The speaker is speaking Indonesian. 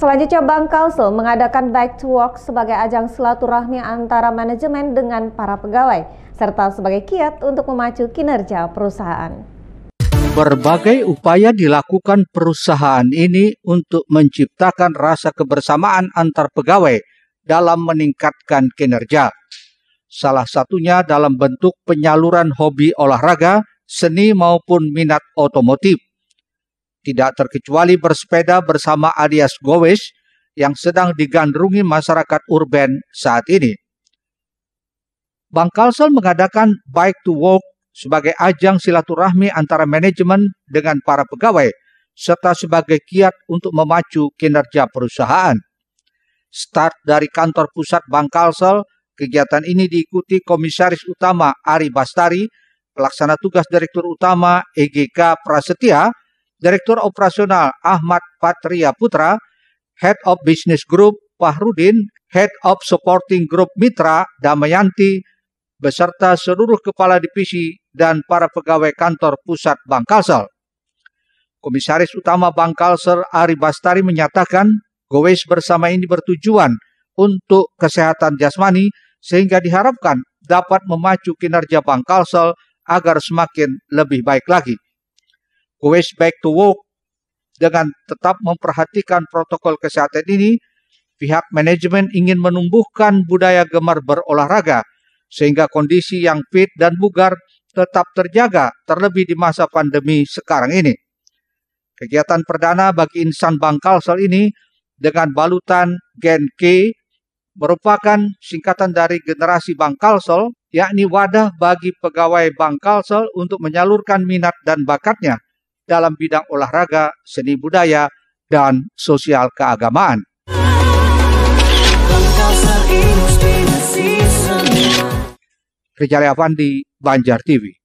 Selanjutnya Bank Kalsel mengadakan Back to Work sebagai ajang silaturahmi antara manajemen dengan para pegawai, serta sebagai kiat untuk memacu kinerja perusahaan. Berbagai upaya dilakukan perusahaan ini untuk menciptakan rasa kebersamaan antar pegawai dalam meningkatkan kinerja. Salah satunya dalam bentuk penyaluran hobi olahraga, seni maupun minat otomotif tidak terkecuali bersepeda bersama alias Gowes yang sedang digandrungi masyarakat urban saat ini. Bang Kalsel mengadakan Bike to Walk sebagai ajang silaturahmi antara manajemen dengan para pegawai, serta sebagai kiat untuk memacu kinerja perusahaan. Start dari kantor pusat Bank Kalsel, kegiatan ini diikuti Komisaris Utama Ari Bastari, Pelaksana Tugas Direktur Utama EGK Prasetya, Direktur Operasional Ahmad Patria Putra, Head of Business Group Rudin, Head of Supporting Group Mitra Damayanti, beserta seluruh kepala divisi dan para pegawai kantor pusat Bank Kalsel. Komisaris Utama Bank Kalsel Ari Bastari menyatakan Gowes bersama ini bertujuan untuk kesehatan jasmani sehingga diharapkan dapat memacu kinerja Bank Kalsel agar semakin lebih baik lagi. Go Back to Work dengan tetap memperhatikan protokol kesehatan ini, pihak manajemen ingin menumbuhkan budaya gemar berolahraga sehingga kondisi yang fit dan bugar tetap terjaga terlebih di masa pandemi sekarang ini. Kegiatan perdana bagi insan sel ini dengan balutan Gen K merupakan singkatan dari generasi Bangkalsel, yakni wadah bagi pegawai Bangkalsel untuk menyalurkan minat dan bakatnya – dalam bidang olahraga, seni budaya, dan sosial keagamaan. Rijal Avandi, Banjar TV.